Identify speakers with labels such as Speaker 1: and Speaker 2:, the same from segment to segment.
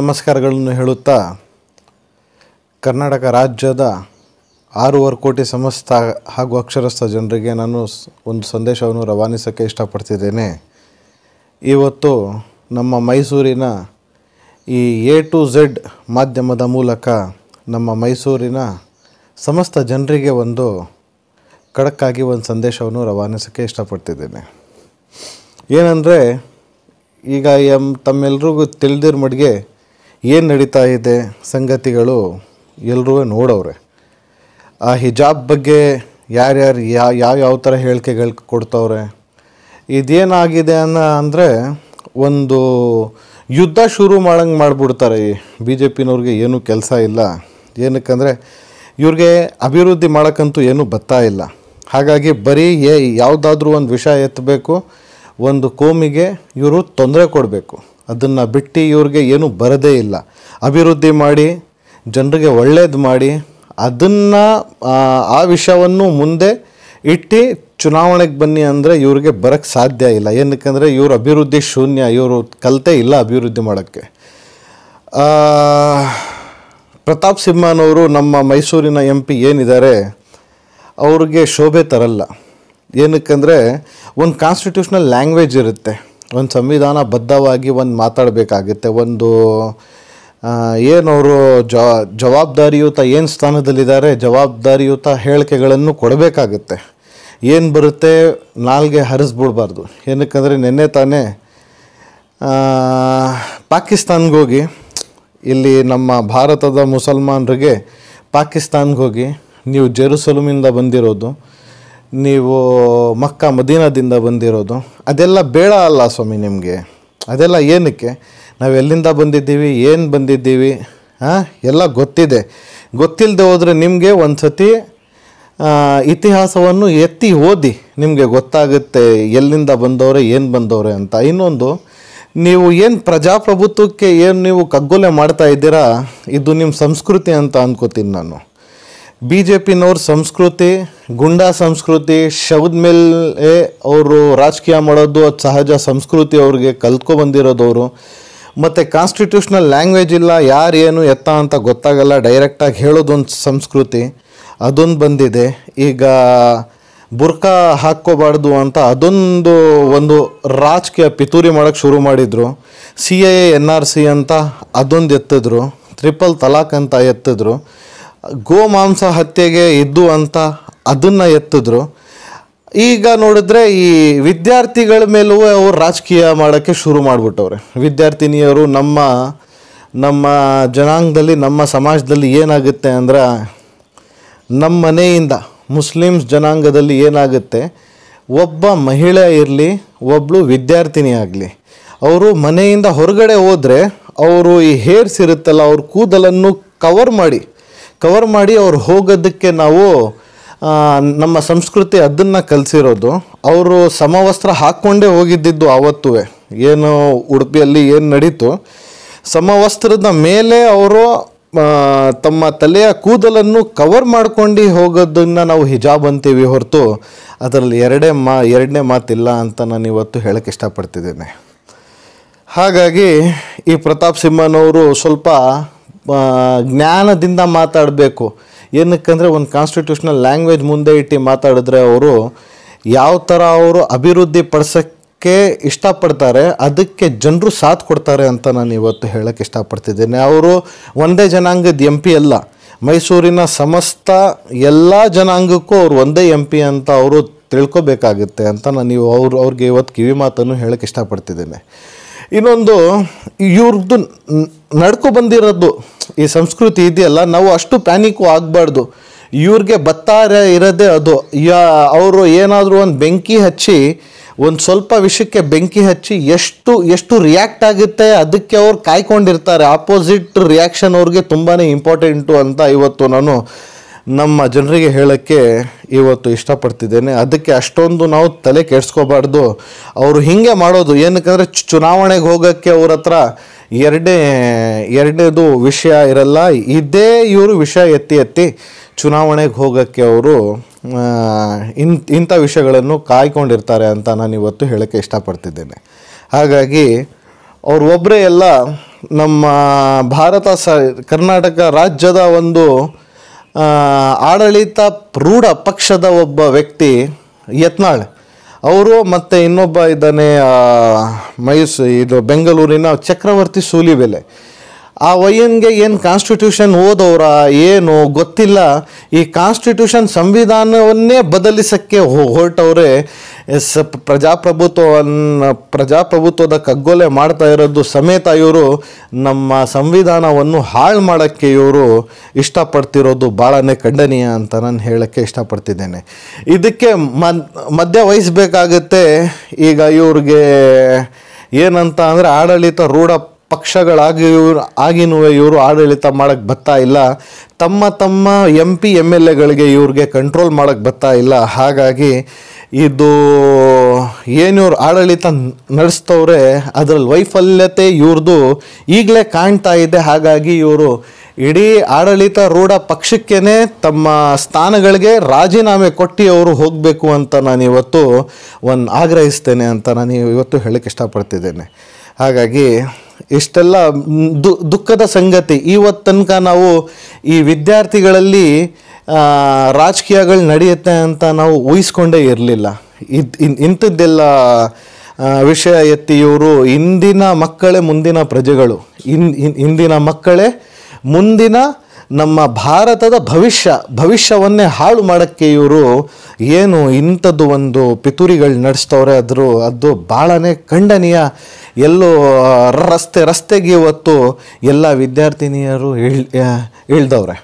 Speaker 1: ನಮಸ್ಕಾರಗಳನ್ನು ಹೇಳುತ್ತಾ ಕರ್ನಾಟಕ ರಾಜ್ಯದ ಆರೂವರೆ ಕೋಟಿ ಸಮಸ್ತ ಹಾಗೂ ಅಕ್ಷರಸ್ಥ ಜನರಿಗೆ ನಾನು ಒಂದು ಸಂದೇಶವನ್ನು ರವಾನಿಸೋಕ್ಕೆ ಇಷ್ಟಪಡ್ತಿದ್ದೇನೆ ಇವತ್ತು ನಮ್ಮ ಮೈಸೂರಿನ ಈ ಎ ಟು ಝೆಡ್ ಮಾಧ್ಯಮದ ಮೂಲಕ ನಮ್ಮ ಮೈಸೂರಿನ ಸಮಸ್ತ ಜನರಿಗೆ ಒಂದು ಖಡಕ್ಕಾಗಿ ಒಂದು ಸಂದೇಶವನ್ನು ರವಾನಿಸೋಕ್ಕೆ ಇಷ್ಟಪಡ್ತಿದ್ದೇನೆ ಏನಂದರೆ ಈಗ ಎಂ ತಮ್ಮೆಲ್ರಿಗೂ ತಿಳಿದಿರ ಮಡಿಗೆ ಏನು ನಡೀತಾ ಇದೆ ಸಂಗತಿಗಳು ಎಲ್ಲರೂ ನೋಡವ್ರೆ ಆ ಹಿಜಾಬ್ ಬಗ್ಗೆ ಯಾರ್ಯಾರು ಯಾವ ಯಾವ ಥರ ಹೇಳಿಕೆಗಳು ಕೊಡ್ತವ್ರೆ ಇದೇನಾಗಿದೆ ಅನ್ನೋ ಅಂದರೆ ಒಂದು ಯುದ್ಧ ಶುರು ಮಾಡಂಗೆ ಮಾಡಿಬಿಡ್ತಾರೆ ಈ ಬಿ ಜೆ ಪಿನವ್ರಿಗೆ ಏನೂ ಕೆಲಸ ಇಲ್ಲ ಏನಕ್ಕಂದರೆ ಇವ್ರಿಗೆ ಅಭಿವೃದ್ಧಿ ಮಾಡೋಕ್ಕಂತೂ ಏನೂ ಬತ್ತಾ ಇಲ್ಲ ಹಾಗಾಗಿ ಬರೀ ಏ ಯಾವುದಾದ್ರೂ ಒಂದು ವಿಷಯ ಎತ್ತಬೇಕು ಒಂದು ಕೋಮಿಗೆ ಇವರು ತೊಂದರೆ ಕೊಡಬೇಕು ಅದನ್ನು ಬಿಟ್ಟು ಇವ್ರಿಗೆ ಏನೂ ಬರದೇ ಇಲ್ಲ ಅಭಿವೃದ್ಧಿ ಮಾಡಿ ಜನರಿಗೆ ಒಳ್ಳೇದು ಮಾಡಿ ಅದನ್ನು ಆ ವಿಷಯವನ್ನು ಮುಂದೆ ಇಟ್ಟು ಚುನಾವಣೆಗೆ ಬನ್ನಿ ಅಂದರೆ ಇವ್ರಿಗೆ ಬರೋಕ್ಕೆ ಸಾಧ್ಯ ಇಲ್ಲ ಏನಕ್ಕಂದರೆ ಇವರು ಅಭಿವೃದ್ಧಿ ಶೂನ್ಯ ಇವರು ಕಲಿತೆ ಇಲ್ಲ ಅಭಿವೃದ್ಧಿ ಮಾಡೋಕ್ಕೆ ಪ್ರತಾಪ್ ಸಿಂಹನವರು ನಮ್ಮ ಮೈಸೂರಿನ ಎಂ ಪಿ ಏನಿದ್ದಾರೆ ಅವ್ರಿಗೆ ಶೋಭೆ ತರಲ್ಲ ಏನಕ್ಕಂದರೆ ಒಂದು ಕಾನ್ಸ್ಟಿಟ್ಯೂಷನಲ್ ಲ್ಯಾಂಗ್ವೇಜ್ ಇರುತ್ತೆ ಒಂದು ಸಂವಿಧಾನ ಬದ್ಧವಾಗಿ ಒಂದು ಮಾತಾಡಬೇಕಾಗುತ್ತೆ ಒಂದು ಏನವರು ಅವರು ಜವಾಬ್ದಾರಿಯುತ ಏನು ಸ್ಥಾನದಲ್ಲಿದ್ದಾರೆ ಜವಾಬ್ದಾರಿಯುತ ಹೇಳಿಕೆಗಳನ್ನು ಕೊಡಬೇಕಾಗುತ್ತೆ ಏನು ಬರುತ್ತೆ ನಾಲ್ಗೆ ಹರಿಸ್ಬಿಡ್ಬಾರ್ದು ಏನಕ್ಕಂದರೆ ನಿನ್ನೆ ತಾನೇ ಪಾಕಿಸ್ತಾನ್ಗೋಗಿ ಇಲ್ಲಿ ನಮ್ಮ ಭಾರತದ ಮುಸಲ್ಮಾನರಿಗೆ ಪಾಕಿಸ್ತಾನ್ಗೋಗಿ ನೀವು ಜೆರುಸಲಮಿಂದ ಬಂದಿರೋದು ನೀವು ಮಕ್ಕ ಮದೀನದಿಂದ ಬಂದಿರೋದು ಅದೆಲ್ಲ ಬೇಡ ಅಲ್ಲ ಸ್ವಾಮಿ ನಿಮಗೆ ಅದೆಲ್ಲ ಏನಕ್ಕೆ ನಾವು ಎಲ್ಲಿಂದ ಬಂದಿದ್ದೀವಿ ಏನು ಬಂದಿದ್ದೀವಿ ಹಾಂ ಎಲ್ಲ ಗೊತ್ತಿದೆ ಗೊತ್ತಿಲ್ಲದೆ ಹೋದರೆ ನಿಮಗೆ ಒಂದು ಸತಿ ಇತಿಹಾಸವನ್ನು ಎತ್ತಿ ಓದಿ ನಿಮಗೆ ಗೊತ್ತಾಗುತ್ತೆ ಎಲ್ಲಿಂದ ಬಂದವರೆ ಏನು ಬಂದವರೆ ಅಂತ ಇನ್ನೊಂದು ನೀವು ಏನು ಪ್ರಜಾಪ್ರಭುತ್ವಕ್ಕೆ ಏನು ನೀವು ಕಗ್ಗೊಲೆ ಮಾಡ್ತಾ ಇದ್ದೀರಾ ಇದು ನಿಮ್ಮ ಸಂಸ್ಕೃತಿ ಅಂತ ಅಂದ್ಕೋತೀನಿ ನಾನು ಬಿ ಜೆ ಪಿನವ್ರ ಸಂಸ್ಕೃತಿ ಗುಂಡಾ ಸಂಸ್ಕೃತಿ ಶವದ ಮೇಲೆ ಅವರು ರಾಜಕೀಯ ಮಾಡೋದು ಅದು ಸಹಜ ಸಂಸ್ಕೃತಿ ಅವ್ರಿಗೆ ಕಲ್ತ್ಕೊಬಂದಿರೋದವರು ಮತ್ತು ಕಾನ್ಸ್ಟಿಟ್ಯೂಷನಲ್ ಲ್ಯಾಂಗ್ವೇಜ್ ಇಲ್ಲ ಯಾರೇನು ಎತ್ತ ಅಂತ ಗೊತ್ತಾಗಲ್ಲ ಡೈರೆಕ್ಟಾಗಿ ಹೇಳೋದೊಂದು ಸಂಸ್ಕೃತಿ ಅದೊಂದು ಬಂದಿದೆ ಈಗ ಬುರ್ಕಾ ಹಾಕ್ಕೋಬಾರ್ದು ಅಂತ ಅದೊಂದು ಒಂದು ರಾಜಕೀಯ ಪಿತೂರಿ ಮಾಡೋಕ್ಕೆ ಶುರು ಮಾಡಿದರು C A N R C ಅಂತ ಅದೊಂದು ಎತ್ತಿದ್ರು ತ್ರಿಪಲ್ ತಲಾಕ್ ಅಂತ ಎತ್ತಿದ್ರು ಗೋಮಾಂಸ ಹತ್ಯೆಗೆ ಇದ್ದು ಅಂತ ಅದನ್ನು ಎತ್ತಿದ್ರು ಈಗ ನೋಡಿದ್ರೆ ಈ ವಿದ್ಯಾರ್ಥಿಗಳ ಮೇಲೂ ಅವರು ರಾಜಕೀಯ ಮಾಡೋಕ್ಕೆ ಶುರು ಮಾಡಿಬಿಟ್ಟವ್ರೆ ವಿದ್ಯಾರ್ಥಿನಿಯರು ನಮ್ಮ ನಮ್ಮ ಜನಾಂಗದಲ್ಲಿ ನಮ್ಮ ಸಮಾಜದಲ್ಲಿ ಏನಾಗುತ್ತೆ ಅಂದ್ರೆ ನಮ್ಮ ಮನೆಯಿಂದ ಮುಸ್ಲಿಮ್ಸ್ ಜನಾಂಗದಲ್ಲಿ ಏನಾಗುತ್ತೆ ಒಬ್ಬ ಮಹಿಳೆ ಇರಲಿ ಒಬ್ಬಳು ವಿದ್ಯಾರ್ಥಿನಿ ಆಗಲಿ ಅವರು ಮನೆಯಿಂದ ಹೊರಗಡೆ ಹೋದರೆ ಅವರು ಈ ಹೇರ್ಸ್ ಇರುತ್ತಲ್ಲ ಅವ್ರ ಕೂದಲನ್ನು ಕವರ್ ಮಾಡಿ ಕವರ್ ಮಾಡಿ ಅವ್ರು ಹೋಗೋದಕ್ಕೆ ನಾವು ನಮ್ಮ ಸಂಸ್ಕೃತಿ ಅದನ್ನು ಕಲಿಸಿರೋದು ಅವರು ಸಮವಸ್ತ್ರ ಹಾಕ್ಕೊಂಡೇ ಹೋಗಿದ್ದಿದ್ದು ಆವತ್ತುವೇ ಏನು ಉಡುಪಿಯಲ್ಲಿ ಏನು ನಡೀತು ಸಮವಸ್ತ್ರದ ಮೇಲೆ ಅವರು ತಮ್ಮ ತಲೆಯ ಕೂದಲನ್ನು ಕವರ್ ಮಾಡ್ಕೊಂಡು ಹೋಗೋದನ್ನು ನಾವು ಹಿಜಾಬ್ ಅಂತೀವಿ ಹೊರತು ಅದರಲ್ಲಿ ಎರಡೇ ಮಾ ಎರಡನೇ ಮಾತಿಲ್ಲ ಅಂತ ನಾನು ಇವತ್ತು ಹೇಳಕ್ಕೆ ಇಷ್ಟಪಡ್ತಿದ್ದೇನೆ ಹಾಗಾಗಿ ಈ ಪ್ರತಾಪ್ ಸಿಂಹನವರು ಸ್ವಲ್ಪ ಜ್ಞಾನದಿಂದ ಮಾತಾಡಬೇಕು ಏನಕ್ಕಂದರೆ ಒಂದು ಕಾನ್ಸ್ಟಿಟ್ಯೂಷನಲ್ ಲ್ಯಾಂಗ್ವೇಜ್ ಮುಂದೆ ಇಟ್ಟು ಮಾತಾಡಿದ್ರೆ ಅವರು ಯಾವ ಥರ ಅವರು ಅಭಿವೃದ್ಧಿ ಪಡಿಸೋಕ್ಕೆ ಇಷ್ಟಪಡ್ತಾರೆ ಅದಕ್ಕೆ ಜನರು ಸಾಥ್ ಕೊಡ್ತಾರೆ ಅಂತ ನಾನು ಇವತ್ತು ಹೇಳೋಕ್ಕೆ ಇಷ್ಟಪಡ್ತಿದ್ದೇನೆ ಅವರು ಒಂದೇ ಜನಾಂಗದ ಎಂ ಪಿ ಅಲ್ಲ ಮೈಸೂರಿನ ಸಮಸ್ತ ಎಲ್ಲ ಜನಾಂಗಕ್ಕೂ ಅವರು ಒಂದೇ ಎಂ ಪಿ ಅಂತ ಅವರು ತಿಳ್ಕೊಬೇಕಾಗುತ್ತೆ ಅಂತ ನಾನು ನೀವು ಅವ್ರು ಅವ್ರಿಗೆ ಇವತ್ತು ಕಿವಿ ಮಾತನ್ನು ಹೇಳೋಕ್ಕೆ ಇಷ್ಟಪಡ್ತಿದ್ದೇನೆ ಇನ್ನೊಂದು ಇವ್ರದ್ದು ನಡ್ಕೊ ಬಂದಿರೋದು ಈ ಸಂಸ್ಕೃತಿ ಇದೆಯಲ್ಲ ನಾವು ಅಷ್ಟು ಪ್ಯಾನಿಕ್ಕು ಆಗಬಾರ್ದು ಇವ್ರಿಗೆ ಬತ್ತಾರ ಇರೋದೇ ಅದು ಯಾ ಅವರು ಏನಾದರೂ ಒಂದು ಬೆಂಕಿ ಹಚ್ಚಿ ಒಂದು ಸ್ವಲ್ಪ ವಿಷಯಕ್ಕೆ ಬೆಂಕಿ ಹಚ್ಚಿ ಎಷ್ಟು ಎಷ್ಟು ರಿಯಾಕ್ಟ್ ಆಗುತ್ತೆ ಅದಕ್ಕೆ ಅವ್ರು ಕಾಯ್ಕೊಂಡಿರ್ತಾರೆ ಆಪೋಸಿಟ್ ರಿಯಾಕ್ಷನ್ ಅವ್ರಿಗೆ ತುಂಬಾ ಇಂಪಾರ್ಟೆಂಟು ಅಂತ ಇವತ್ತು ನಾನು ನಮ್ಮ ಜನರಿಗೆ ಹೇಳೋಕ್ಕೆ ಇವತ್ತು ಇಷ್ಟಪಡ್ತಿದ್ದೇನೆ ಅದಕ್ಕೆ ಅಷ್ಟೊಂದು ನಾವು ತಲೆ ಕೆಡಿಸ್ಕೋಬಾರ್ದು ಅವರು ಹೀಗೆ ಮಾಡೋದು ಏನಕ್ಕಂದರೆ ಚುನಾವಣೆಗೆ ಹೋಗೋಕ್ಕೆ ಅವ್ರ ಹತ್ರ ಎರಡೇ ಎರಡನೇದು ವಿಷಯ ಇರಲ್ಲ ಇದೇ ಇವರು ವಿಷಯ ಎತ್ತಿ ಎತ್ತಿ ಚುನಾವಣೆಗೆ ಹೋಗೋಕ್ಕೆ ಅವರು ಇನ್ ಇಂಥ ವಿಷಯಗಳನ್ನು ಕಾಯ್ಕೊಂಡಿರ್ತಾರೆ ಅಂತ ನಾನು ಇವತ್ತು ಹೇಳೋಕ್ಕೆ ಇಷ್ಟಪಡ್ತಿದ್ದೇನೆ ಹಾಗಾಗಿ ಅವ್ರು ಒಬ್ಬರೇ ಎಲ್ಲ ನಮ್ಮ ಭಾರತ ಸ ಕರ್ನಾಟಕ ರಾಜ್ಯದ ಒಂದು ಆಡಳಿತ ರೂಢ ಪಕ್ಷದ ಒಬ್ಬ ವ್ಯಕ್ತಿ ಯತ್ನಾಳ್ ಅವರು ಮತ್ತು ಇನ್ನೊಬ್ಬ ಇದ್ದಾನೆ ಮೈಸ್ ಇದು ಬೆಂಗಳೂರಿನ ಚಕ್ರವರ್ತಿ ಸೂಲಿಬೆಲೆ ಆ ವಯನ್ಗೆ ಏನು ಕಾನ್ಸ್ಟಿಟ್ಯೂಷನ್ ಓದೋರ ಏನು ಗೊತ್ತಿಲ್ಲ ಈ ಕಾನ್ಸ್ಟಿಟ್ಯೂಷನ್ ಸಂವಿಧಾನವನ್ನೇ ಬದಲಿಸೋಕ್ಕೆ ಹೊರಟವ್ರೆ ಸಪ್ ಪ್ರಜಾಪ್ರಭುತ್ವವನ್ನು ಪ್ರಜಾಪ್ರಭುತ್ವದ ಕಗ್ಗೊಲೆ ಮಾಡ್ತಾ ಇರೋದು ಸಮೇತ ಇವರು ನಮ್ಮ ಸಂವಿಧಾನವನ್ನು ಹಾಳು ಮಾಡೋಕ್ಕೆ ಇವರು ಇಷ್ಟಪಡ್ತಿರೋದು ಭಾಳನೇ ಖಂಡನೀಯ ಅಂತ ನಾನು ಹೇಳೋಕ್ಕೆ ಇಷ್ಟಪಡ್ತಿದ್ದೇನೆ ಇದಕ್ಕೆ ಮಧ್ಯ ವಹಿಸಬೇಕಾಗತ್ತೆ ಈಗ ಇವ್ರಿಗೆ ಏನಂತ ಅಂದರೆ ಆಡಳಿತ ರೂಢ ಪಕ್ಷಗಳಾಗಿ ಇವರು ಆಗಿನೂ ಇವರು ಆಡಳಿತ ಮಾಡೋಕ್ಕೆ ಬರ್ತಾ ಇಲ್ಲ ತಮ್ಮ ತಮ್ಮ ಎಂ ಪಿ ಎಮ್ ಎಲ್ ಎಗಳಿಗೆ ಇವ್ರಿಗೆ ಕಂಟ್ರೋಲ್ ಮಾಡೋಕ್ಕೆ ಬತ್ತಾ ಇಲ್ಲ ಹಾಗಾಗಿ ಇದು ಏನು ಆಡಳಿತ ನಡೆಸ್ತವ್ರೆ ಅದರಲ್ಲಿ ವೈಫಲ್ಯತೆ ಇವ್ರದ್ದು ಈಗಲೇ ಕಾಣ್ತಾ ಇದೆ ಹಾಗಾಗಿ ಇವರು ಇಡೀ ಆಡಳಿತ ರೂಢ ಪಕ್ಷಕ್ಕೇ ತಮ್ಮ ಸ್ಥಾನಗಳಿಗೆ ರಾಜೀನಾಮೆ ಕೊಟ್ಟು ಅವರು ಹೋಗಬೇಕು ಅಂತ ನಾನು ಇವತ್ತು ಒಂದು ಆಗ್ರಹಿಸ್ತೇನೆ ಅಂತ ನಾನು ಇವತ್ತು ಹೇಳಕ್ಕೆ ಇಷ್ಟಪಡ್ತಿದ್ದೇನೆ ಹಾಗಾಗಿ ಇಷ್ಟೆಲ್ಲ ದು ದುಃಖದ ಸಂಗತಿ ಇವತ್ತು ತನಕ ನಾವು ಈ ವಿದ್ಯಾರ್ಥಿಗಳಲ್ಲಿ ರಾಜಕೀಯಗಳು ನಡೆಯುತ್ತೆ ಅಂತ ನಾವು ಊಹಿಸ್ಕೊಂಡೇ ಇರಲಿಲ್ಲ ಇದು ಇಂಥದ್ದೆಲ್ಲ ವಿಷಯ ಎತ್ತಿ ಇವರು ಇಂದಿನ ಮಕ್ಕಳೇ ಮುಂದಿನ ಪ್ರಜೆಗಳು ಇನ್ ಇಂದಿನ ಮಕ್ಕಳೇ ಮುಂದಿನ ನಮ್ಮ ಭಾರತದ ಭವಿಷ್ಯ ಭವಿಷ್ಯವನ್ನೇ ಹಾಳು ಮಾಡೋಕ್ಕೆ ಇವರು ಏನು ಇಂಥದ್ದು ಒಂದು ಪಿತೂರಿಗಳು ನಡೆಸ್ತವ್ರೆ ಆದರೂ ಅದು ಭಾಳನೇ ಖಂಡನೀಯ ಎಲ್ಲೋ ರಸ್ತೆ ರಸ್ತೆಗೆ ಇವತ್ತು ಎಲ್ಲ ವಿದ್ಯಾರ್ಥಿನಿಯರು ಇಳ್ದವ್ರೆ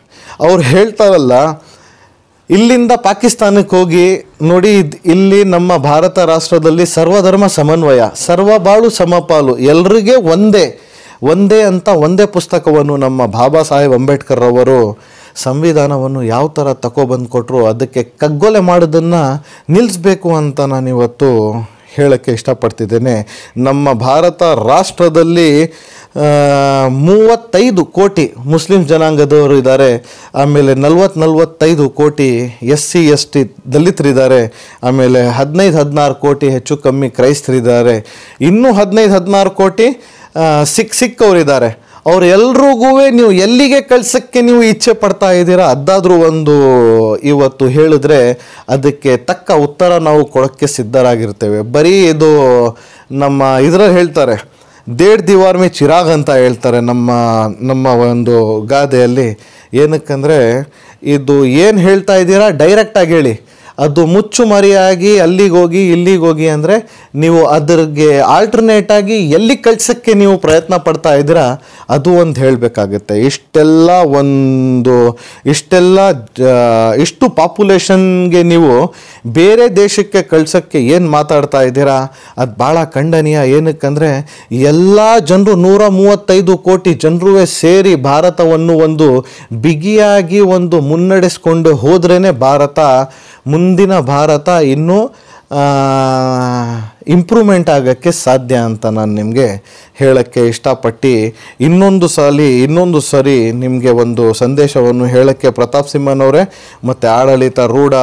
Speaker 1: ಅವ್ರು ಹೇಳ್ತಾರಲ್ಲ ಇಲ್ಲಿಂದ ಪಾಕಿಸ್ತಾನಕ್ಕೆ ಹೋಗಿ ನೋಡಿ ಇಲ್ಲಿ ನಮ್ಮ ಭಾರತ ರಾಷ್ಟ್ರದಲ್ಲಿ ಸರ್ವಧರ್ಮ ಸಮನ್ವಯ ಸರ್ವ ಬಾಳು ಸಮಪಾಲು ಎಲ್ರಿಗೆ ಒಂದೇ ಒಂದೇ ಅಂತ ಒಂದೇ ಪುಸ್ತಕವನ್ನು ನಮ್ಮ ಬಾಬಾ ಸಾಹೇಬ್ ಅಂಬೇಡ್ಕರ್ ಅವರು ಸಂವಿಧಾನವನ್ನು ಯಾವ ಥರ ತಗೊಬಂದು ಕೊಟ್ಟರು ಅದಕ್ಕೆ ಕಗ್ಗೊಲೆ ಮಾಡೋದನ್ನು ನಿಲ್ಲಿಸಬೇಕು ಅಂತ ನಾನಿವತ್ತು ಹೇಳೋಕ್ಕೆ ಇಷ್ಟಪಡ್ತಿದ್ದೇನೆ ನಮ್ಮ ಭಾರತ ರಾಷ್ಟ್ರದಲ್ಲಿ ಮೂವತ್ತೈದು ಕೋಟಿ ಮುಸ್ಲಿಂ ಜನಾಂಗದವರು ಇದ್ದಾರೆ ಆಮೇಲೆ ನಲ್ವತ್ತು ನಲ್ವತ್ತೈದು ಕೋಟಿ ಎಸ್ ಸಿ ಎಸ್ ಟಿ ದಲಿತರಿದ್ದಾರೆ ಆಮೇಲೆ ಹದಿನೈದು ಹದಿನಾರು ಕೋಟಿ ಹೆಚ್ಚು ಕಮ್ಮಿ ಕ್ರೈಸ್ತರಿದ್ದಾರೆ ಇನ್ನೂ ಹದಿನೈದು ಹದಿನಾರು ಕೋಟಿ ಸಿಕ್ಕ ಸಿಕ್ಕವರಿದ್ದಾರೆ ಅವರೆಲ್ರಿಗೂ ನೀವು ಎಲ್ಲಿಗೆ ಕಳ್ಸೋಕ್ಕೆ ನೀವು ಇಚ್ಛೆ ಪಡ್ತಾ ಇದ್ದೀರಾ ಅದಾದರೂ ಒಂದು ಇವತ್ತು ಹೇಳಿದ್ರೆ ಅದಕ್ಕೆ ತಕ್ಕ ಉತ್ತರ ನಾವು ಕೊಡೋಕ್ಕೆ ಸಿದ್ಧರಾಗಿರ್ತೇವೆ ಬರೀ ಇದು ನಮ್ಮ ಇದರಲ್ಲಿ ಹೇಳ್ತಾರೆ ದೇಡ್ ದಿವಾರ್ ಮೇ ಚಿರಾಗ್ ಅಂತ ಹೇಳ್ತಾರೆ ನಮ್ಮ ನಮ್ಮ ಒಂದು ಗಾದೆಯಲ್ಲಿ ಏನಕ್ಕಂದರೆ ಇದು ಏನು ಹೇಳ್ತಾ ಇದ್ದೀರಾ ಡೈರೆಕ್ಟಾಗಿ ಹೇಳಿ ಅದು ಮುಚ್ಚು ಮರಿಯಾಗಿ ಇಲ್ಲಿಗೆ ಹೋಗಿ ಅಂದರೆ ನೀವು ಅದ್ರಿಗೆ ಆಲ್ಟರ್ನೇಟಾಗಿ ಎಲ್ಲಿ ಕಳ್ಸೋಕ್ಕೆ ನೀವು ಪ್ರಯತ್ನ ಪಡ್ತಾ ಇದ್ದೀರಾ ಅದು ಒಂದು ಹೇಳಬೇಕಾಗುತ್ತೆ ಇಷ್ಟೆಲ್ಲ ಒಂದು ಇಷ್ಟೆಲ್ಲ ಇಷ್ಟು ಪಾಪ್ಯುಲೇಷನ್ಗೆ ನೀವು ಬೇರೆ ದೇಶಕ್ಕೆ ಕಳ್ಸೋಕ್ಕೆ ಏನು ಮಾತಾಡ್ತಾ ಇದ್ದೀರಾ ಅದು ಭಾಳ ಖಂಡನೀಯ ಏನಕ್ಕಂದರೆ ಎಲ್ಲ ಜನರು ನೂರ ಮೂವತ್ತೈದು ಕೋಟಿ ಜನರೂ ಸೇರಿ ಭಾರತವನ್ನು ಒಂದು ಬಿಗಿಯಾಗಿ ಒಂದು ಮುನ್ನಡೆಸ್ಕೊಂಡು ಹೋದ್ರೇ ಭಾರತ ಮುಂದಿನ ಭಾರತ ಇನ್ನೂ ಇಂಪ್ರೂವ್ಮೆಂಟ್ ಆಗೋಕ್ಕೆ ಸಾಧ್ಯ ಅಂತ ನಾನು ನಿಮಗೆ ಹೇಳೋಕ್ಕೆ ಇಷ್ಟಪಟ್ಟು ಇನ್ನೊಂದು ಸಾಲಿ ಇನ್ನೊಂದು ಸರಿ ನಿಮಗೆ ಒಂದು ಸಂದೇಶವನ್ನು ಹೇಳೋಕ್ಕೆ ಪ್ರತಾಪ್ ಸಿಂಹನವರೇ ಮತ್ತು ಆಡಳಿತ ರೂಢ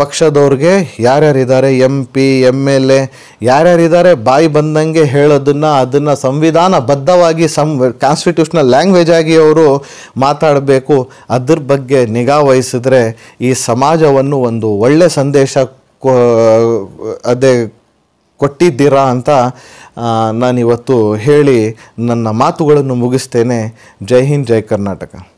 Speaker 1: ಪಕ್ಷದವ್ರಿಗೆ ಯಾರ್ಯಾರಿದ್ದಾರೆ M P M L A ಯಾರ್ಯಾರಿದ್ದಾರೆ ಬಾಯಿ ಬಂದಂಗೆ ಹೇಳೋದನ್ನು ಅದನ್ನು ಸಂವಿಧಾನ ಬದ್ಧವಾಗಿ ಸಂ ಕಾನ್ಸ್ಟಿಟ್ಯೂಷನಲ್ ಲ್ಯಾಂಗ್ವೇಜ್ ಆಗಿ ಅವರು ಮಾತಾಡಬೇಕು ಅದ್ರ ಬಗ್ಗೆ ನಿಗಾ ವಹಿಸಿದ್ರೆ ಈ ಸಮಾಜವನ್ನು ಒಂದು ಒಳ್ಳೆ ಸಂದೇಶ ಅದೇ ಕೊಟ್ಟಿದ್ದೀರಾ ಅಂತ ನಾನಿವತ್ತು ಹೇಳಿ ನನ್ನ ಮಾತುಗಳನ್ನು ಮುಗಿಸ್ತೇನೆ ಜೈ ಹಿಂದ್ ಜೈ ಕರ್ನಾಟಕ